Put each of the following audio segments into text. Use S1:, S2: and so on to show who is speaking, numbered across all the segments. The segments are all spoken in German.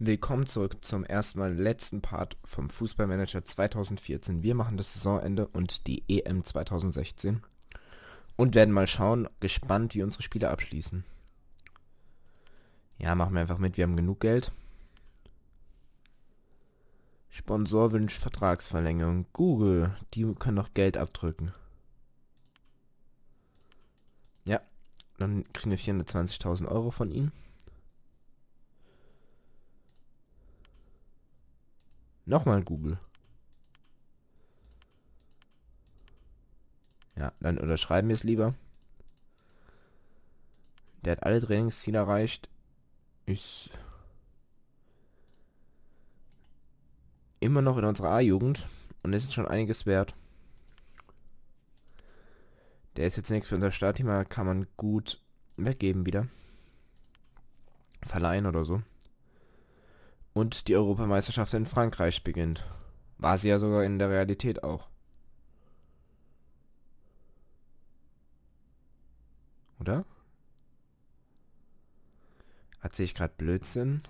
S1: Willkommen zurück zum ersten Mal letzten Part vom Fußballmanager 2014. Wir machen das Saisonende und die EM 2016 und werden mal schauen, gespannt, wie unsere Spiele abschließen. Ja, machen wir einfach mit, wir haben genug Geld. Sponsor wünscht Vertragsverlängerung. Google, die können doch Geld abdrücken. Ja, dann kriegen wir 420.000 Euro von ihnen. Nochmal Google. Ja, dann unterschreiben wir es lieber. Der hat alle Trainingsziele erreicht. Ist immer noch in unserer A-Jugend und ist schon einiges wert. Der ist jetzt nichts für unser Startteam, kann man gut weggeben wieder. Verleihen oder so und die Europameisterschaft in Frankreich beginnt. War sie ja sogar in der Realität auch. Oder? Erzähle ich gerade Blödsinn?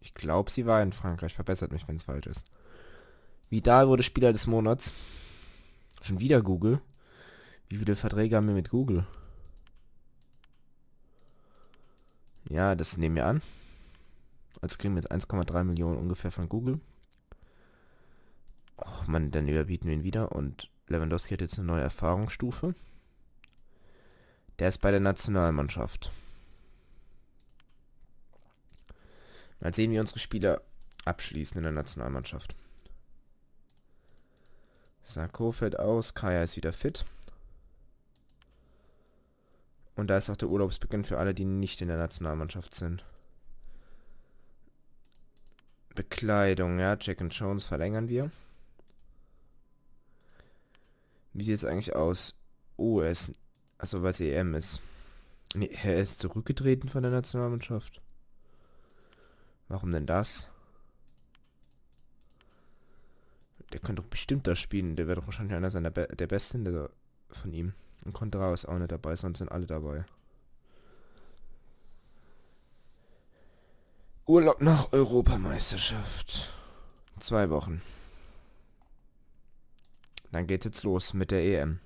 S1: Ich glaube, sie war in Frankreich. Verbessert mich, wenn es falsch ist. Vidal wurde Spieler des Monats. Schon wieder Google? Wie viele Verträge haben wir mit Google? Ja, das nehmen wir an. Also kriegen wir jetzt 1,3 Millionen ungefähr von Google. Och man, dann überbieten wir ihn wieder und Lewandowski hat jetzt eine neue Erfahrungsstufe. Der ist bei der Nationalmannschaft. Mal sehen, wie unsere Spieler abschließen in der Nationalmannschaft. Sarko fällt aus, Kaya ist wieder fit. Und da ist auch der Urlaubsbeginn für alle, die nicht in der Nationalmannschaft sind. Bekleidung, ja. Jack and Jones verlängern wir. Wie sieht es eigentlich aus? Oh, er ist... Also weil es EM ist. Nee, er ist zurückgetreten von der Nationalmannschaft. Warum denn das? Der könnte doch bestimmt da spielen. Der wäre doch wahrscheinlich einer seiner Be der Besten der, von ihm. Und Contreras auch nicht dabei, sonst sind alle dabei. Urlaub nach Europameisterschaft. Zwei Wochen. Dann geht's jetzt los mit der EM.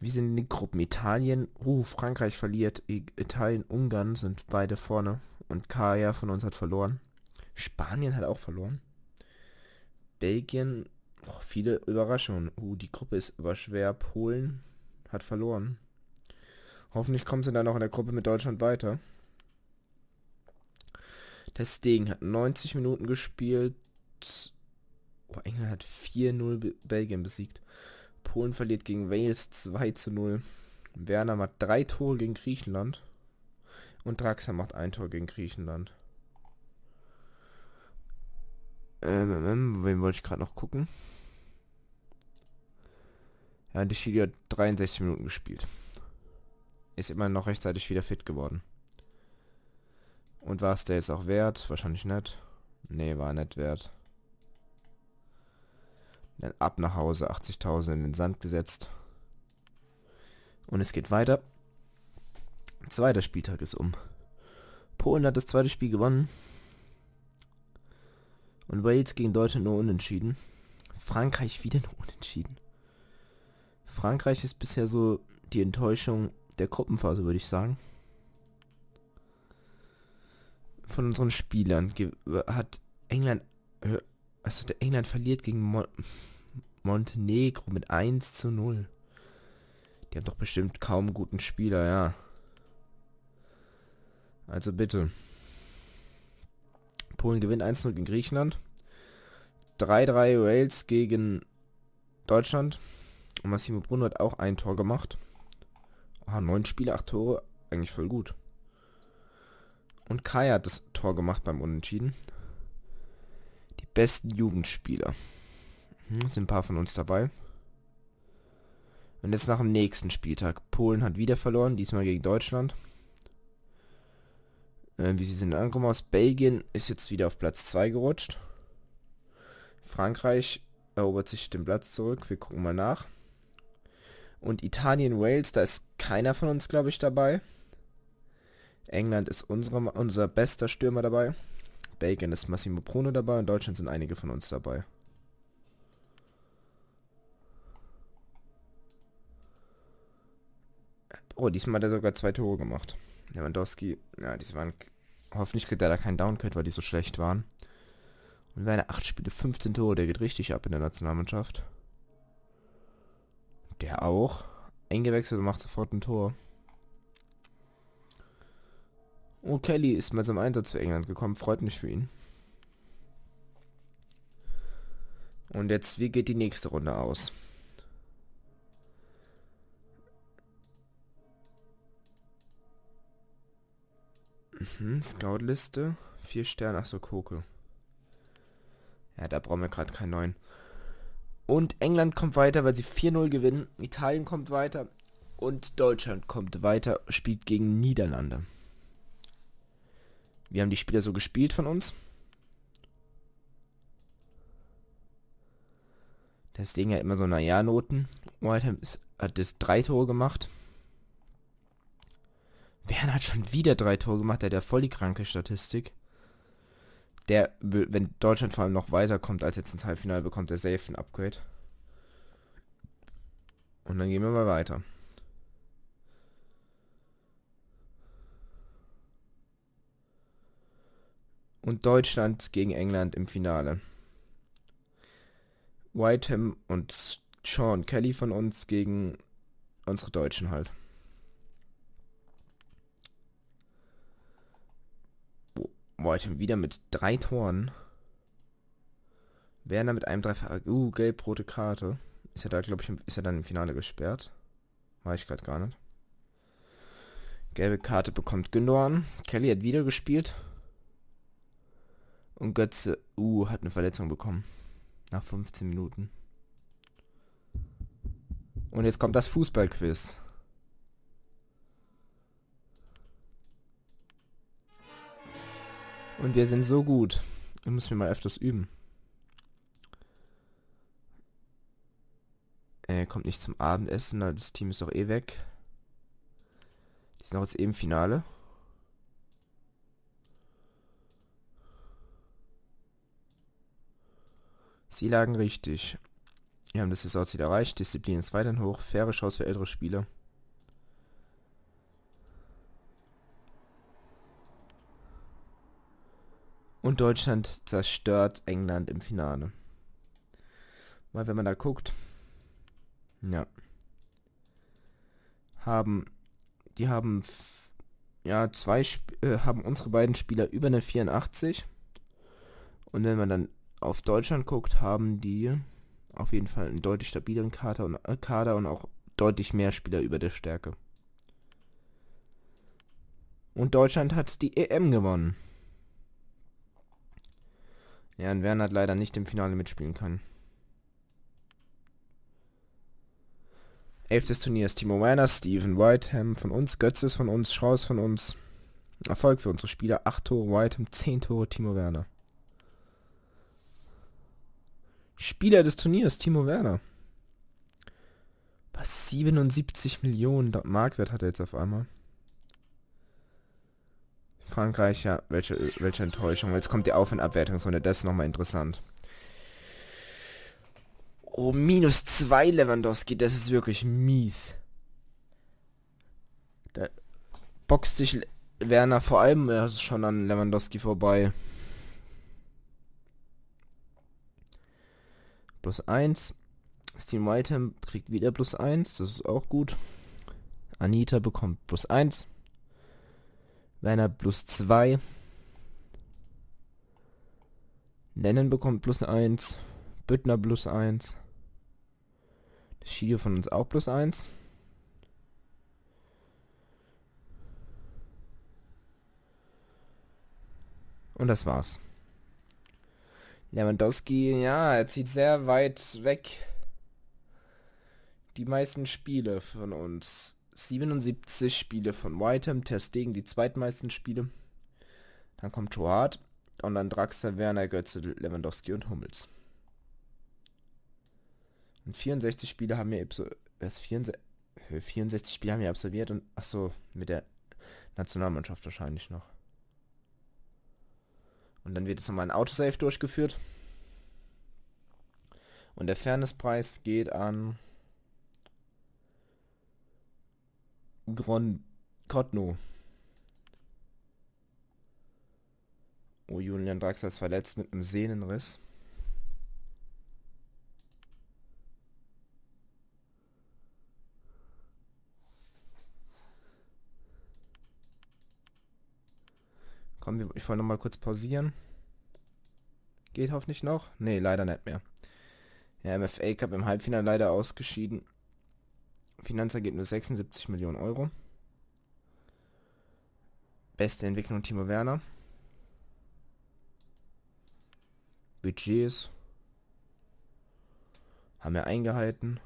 S1: Wie sind die Gruppen? Italien, uh, Frankreich verliert, Italien, Ungarn sind beide vorne und Kaya von uns hat verloren. Spanien hat auch verloren. Belgien, oh, viele Überraschungen. Uh, die Gruppe ist aber schwer. Polen hat verloren. Hoffentlich kommen sie dann auch in der Gruppe mit Deutschland weiter. Das hat 90 Minuten gespielt. Oh, England hat 4-0 Belgien besiegt. Polen verliert gegen Wales 2 0. Werner macht drei Tore gegen Griechenland. Und Draxler macht ein Tor gegen Griechenland. Ähm, ähm, ähm wen wollte ich gerade noch gucken? Ja, die Chili hat 63 Minuten gespielt. Ist immer noch rechtzeitig wieder fit geworden. Und war es der jetzt auch wert? Wahrscheinlich nicht. Ne, war nicht wert. Dann ab nach Hause, 80.000 in den Sand gesetzt. Und es geht weiter. Zweiter Spieltag ist um. Polen hat das zweite Spiel gewonnen. Und Wales gegen Deutschland nur unentschieden. Frankreich wieder nur unentschieden. Frankreich ist bisher so die Enttäuschung der Gruppenphase, würde ich sagen von unseren Spielern hat England, äh, also der England verliert gegen Mon Montenegro mit 1 zu 0. Die haben doch bestimmt kaum guten Spieler, ja. Also bitte. Polen gewinnt 1-0 gegen Griechenland. 3-3 Wales gegen Deutschland. Und Massimo Bruno hat auch ein Tor gemacht. Ah, neun Spiele, acht Tore. Eigentlich voll gut und Kai hat das Tor gemacht beim Unentschieden. Die besten Jugendspieler. Hm, sind ein paar von uns dabei. Und jetzt nach dem nächsten Spieltag. Polen hat wieder verloren, diesmal gegen Deutschland. Äh, wie sie sind angekommen aus Belgien, ist jetzt wieder auf Platz 2 gerutscht. Frankreich erobert sich den Platz zurück, wir gucken mal nach. Und Italien, Wales, da ist keiner von uns, glaube ich, dabei. England ist unsere, unser bester Stürmer dabei. Belgien ist Massimo Bruno dabei und Deutschland sind einige von uns dabei. Oh, diesmal hat er sogar zwei Tore gemacht. Lewandowski, ja, diese waren... Hoffentlich kriegt er da keinen Downcut, weil die so schlecht waren. Und Werner, 8 Spiele, 15 Tore, der geht richtig ab in der Nationalmannschaft. Der auch. Eingewechselt und macht sofort ein Tor. O'Kelly oh, ist mal zum Einsatz für England gekommen, freut mich für ihn. Und jetzt, wie geht die nächste Runde aus? Mhm, Scoutliste. Vier Sterne, achso, Koke. Ja, da brauchen wir gerade keinen neuen. Und England kommt weiter, weil sie 4-0 gewinnen. Italien kommt weiter. Und Deutschland kommt weiter, spielt gegen Niederlande. Wie haben die Spieler so gespielt von uns? Das Ding hat immer so naja Noten. Whiteham hat das drei Tore gemacht. Werner hat schon wieder drei Tore gemacht, der hat ja voll die kranke Statistik. Der, wenn Deutschland vor allem noch weiterkommt als jetzt ins Halbfinale, bekommt er safe ein Upgrade. Und dann gehen wir mal weiter. und Deutschland gegen England im Finale. Whiteham und Sean Kelly von uns gegen unsere Deutschen halt. Whiteham wieder mit drei Toren. Werner mit einem Treffer. Uh, gelb-rote Karte. Ist er da, glaube ich, ist er dann im Finale gesperrt? Weiß ich gerade gar nicht. Gelbe Karte bekommt Gündogan. Kelly hat wieder gespielt. Und Götze, uh, hat eine Verletzung bekommen. Nach 15 Minuten. Und jetzt kommt das Fußballquiz. Und wir sind so gut. Ich muss mir mal öfters üben. Er kommt nicht zum Abendessen, das Team ist doch eh weg. Die sind auch jetzt eben eh Finale. Sie lagen richtig. Wir haben das Saisonziel erreicht. Disziplin ist weiterhin hoch. Faire Chance für ältere Spieler. Und Deutschland zerstört England im Finale. Weil wenn man da guckt, ja, haben, die haben, ja, zwei, Sp äh, haben unsere beiden Spieler über eine 84. Und wenn man dann auf Deutschland guckt, haben die auf jeden Fall einen deutlich stabileren Kader und, äh, Kader und auch deutlich mehr Spieler über der Stärke. Und Deutschland hat die EM gewonnen. Ja, und Werner hat leider nicht im Finale mitspielen können. Elftes Turnier ist Timo Werner, Steven Whiteham von uns, Götz ist von uns, Strauß von uns. Erfolg für unsere Spieler. 8 Tore Whiteham, 10 Tore Timo Werner. Spieler des Turniers, Timo Werner. Was? 77 Millionen Marktwert hat er jetzt auf einmal. Frankreich, ja, welche, welche Enttäuschung. Jetzt kommt die Auf- und Abwertungsrunde, das ist nochmal interessant. Oh, minus 2 Lewandowski, das ist wirklich mies. Da boxt sich Werner vor allem schon an Lewandowski vorbei. plus 1. Steam Item kriegt wieder plus 1, das ist auch gut. Anita bekommt plus 1. Werner plus 2. Nennen bekommt plus 1. Büttner plus 1. Das Shido von uns auch plus 1. Und das war's. Lewandowski, ja, er zieht sehr weit weg die meisten Spiele von uns. 77 Spiele von Whiteham, Testegen die zweitmeisten Spiele. Dann kommt Joard und dann Draxler, Werner, Götze, Lewandowski und Hummels. Und 64 Spiele haben wir was, 64, 64 Spiele haben wir absolviert und ach mit der Nationalmannschaft wahrscheinlich noch. Und dann wird jetzt nochmal ein Autosave durchgeführt. Und der Fairnesspreis geht an Gron Kotno. Oh, Julian Draxler ist verletzt mit einem Sehnenriss. Komm, ich wollte mal kurz pausieren. Geht hoffentlich noch? Ne, leider nicht mehr. Ja, MFA Cup im Halbfinale leider ausgeschieden. Finanzergebnis 76 Millionen Euro. Beste Entwicklung Timo Werner. Budgets haben wir eingehalten.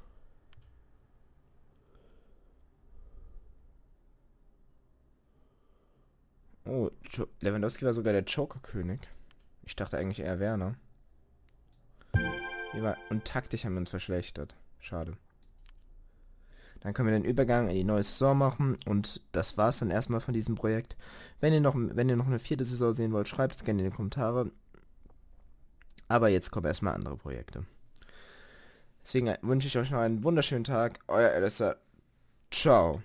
S1: Oh, Lewandowski war sogar der Joker-König. Ich dachte eigentlich eher Werner. und taktisch haben wir uns verschlechtert. Schade. Dann können wir den Übergang in die neue Saison machen und das war's dann erstmal von diesem Projekt. Wenn ihr noch, wenn ihr noch eine vierte Saison sehen wollt, schreibt es gerne in die Kommentare. Aber jetzt kommen erstmal andere Projekte. Deswegen wünsche ich euch noch einen wunderschönen Tag. Euer Alistair. Ciao.